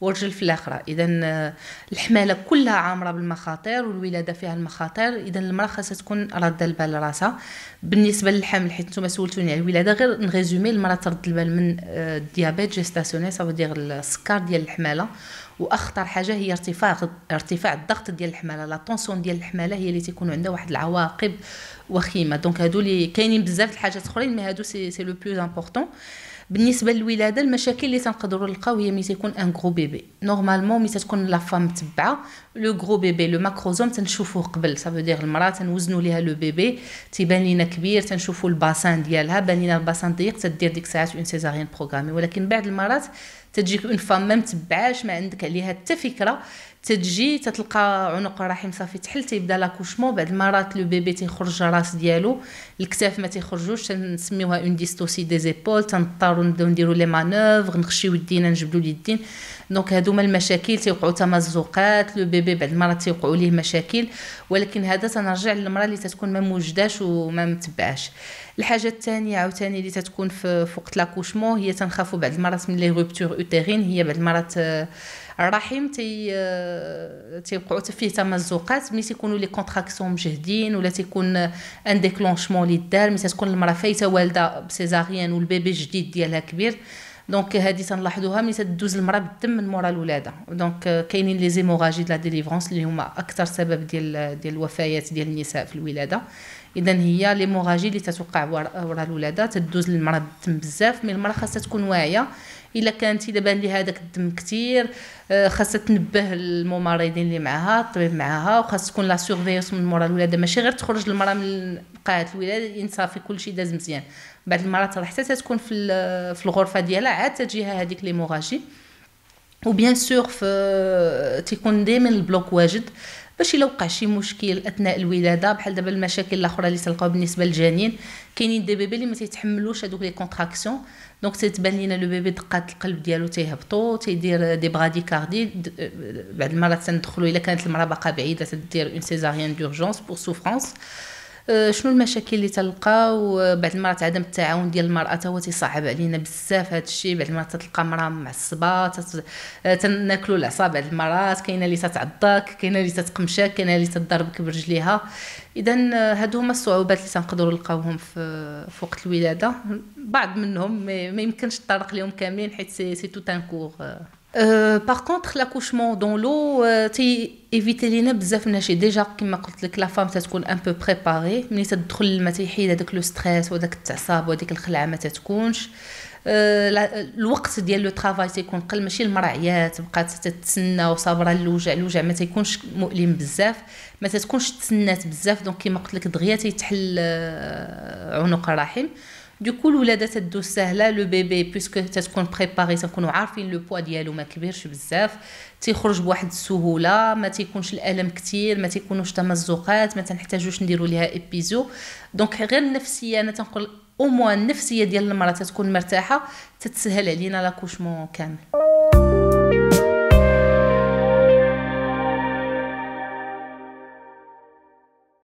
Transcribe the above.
ورجل في الاخرى اذا آه، الحماله كلها عامره بالمخاطر والولاده فيها المخاطر اذا المراه خاصها تكون راده البال راسها بالنسبه للحمل حيت نتوما سولتوني يعني على الولاده غير نغيزومي المراه ترد البال من آه، الديابيت جيستاسيوني سافو دير السكر ديال الحماله واخطر حاجه هي ارتفاع ارتفاع الضغط ديال الحماله لا طونسيون ديال الحماله هي اللي تيكون عندها واحد العواقب وخيمه دونك هادو اللي كاينين بزاف د الحاجات اخرين مي هادو سي سي لو بلوز امبورطون بالنسبه للولاده المشاكل اللي تنقدروا نلقاو هي ملي تيكون ان غرو بيبي نورمالمون ملي تكون لا فام متبعه لو غرو بيبي لو ماكروزوم تنشوفوه قبل فو دير المراه تنوزنوا ليها لو بيبي تيبان لينا كبير تنشوفوا الباسان ديالها بان لينا الباسان ضيق تدير ديك الساعات اون سيزارين بروغرامي ولكن بعض المرات تجيك اون فام ما متبعاش ما عندك عليها حتى فكره تتجي تتلقى عنق الرحم صافي تحل تيبدا لاكوشمون بعد المرات لو بيبي تيخرج راس ديالو الكتاف ما تيخرجوش تنسميوها اون ديستوسي دي زيبول تنضطروا نبداو نديرو لي مانوفر نخشيو يدينا نجبدو اليدين دونك هادوما المشاكل تيوقعوا تمزقات لو بيبي بعد المرات تيوقعوا ليه مشاكل ولكن هذا تنرجع للمراه اللي تتكون ما موجداش وما متبعاش الحاجه الثانيه عاوتاني اللي تتكون في وقت لاكوشمون هي تنخافوا بعض المرات من لي روبتور اوتيرين هي بعض المرات آه، الرحم تي آه، تيوقعوا فيه تمزقات ملي تيكونوا لي كونتراكسيون مجهدين ولا تيكون ان ديكلونشمون اللي دار ملي تكون المراه فايته والده بسيزاريان والبيبي الجديد ديالها كبير دونك euh، هادي تنلاحظوها ملي تدوز المراه بالدم من مورا الولاده دونك euh، كاينين لي زيموراجي دو لا ديليفرونس اللي هما اكثر سبب ديال ديال الوفيات ديال النساء في الولاده اذا هي موراجي اللي تتوقع ورا الولاده تدوز للمراه الدم بزاف مي المراه خاصها تكون واعيه الا كانت الا بان ليها هذاك الدم كثير آه، خاصها تنبه الممرضين اللي معاها الطبيب معاها وخاص تكون لا سورفيونس من مورا الولاده ماشي غير تخرج المراه من قاعه الولاده صافي كلشي داز مزيان بعد المرات راه حتى تكون في في الغرفه ديالها عاد تجيها هذيك موراجي وبيان سور تيكون ديما البلوك واجد باش الا وقع شي مشكل اثناء الولاده بحال دابا المشاكل الاخرى اللي تلقاو بالنسبه للجنين كاينين دي بيبي اللي ما تيتحملوش هذوك لي كونتراكسيون دونك تتبان لينا لو بيبي دقات القلب ديالو تيهبطوا تيدير دي برادي كاردي بعد المرات تندخلوا الا كانت المراه باقا بعيده تدير اون سيزاريان دورجونس بور سوفرانس آه آه، شنو المشاكل اللي تلقاو بعد المرات عدم التعاون ديال المراه تا هو تيصعب علينا بزاف هذا الشيء بعض المرات تلقى مراه معصبه تت... آه، تناكلوا العصا بعض المرات كاينه اللي تتعضك كاينه اللي تتقمشك كاينه اللي تضربك برجليها اذا آه، هادو هما الصعوبات اللي تنقدروا نلقاوهم في... في وقت الولاده بعض منهم ما يمكنش الطرق لهم كاملين حيت سي تو تانكور أه باغ كونتخ لاكوشمون دون لو تي ايفيتي لينا بزاف ناشي ديجا كيما قلت لك لا فام تتكون ان بو بريباري ملي تدخل ما تيحيد هذاك لو ستريس وداك التعصاب وهذيك الخلعه ما تتكونش الوقت ديال لو طرافاي تيكون قل ماشي المرعيات بقات تتسنى وصابره الوجع الوجع ما تيكونش مؤلم بزاف ما تتكونش تسنات بزاف دونك كيما قلت لك دغيا تيتحل عنق الرحم دو كل الولاده تدوز سهله لو بيبي بيسكو تتكون بريباري تنكونوا عارفين لو بوا ديالو ما كبيرش بزاف تيخرج بواحد السهوله ما تيكونش الالم كثير ما تيكونوش تمزقات ما تنحتاجوش نديروا ليها ابيزو دونك غير النفسيه انا تنقول او موان النفسيه ديال المراه تتكون مرتاحه تتسهل علينا لاكوشمون كامل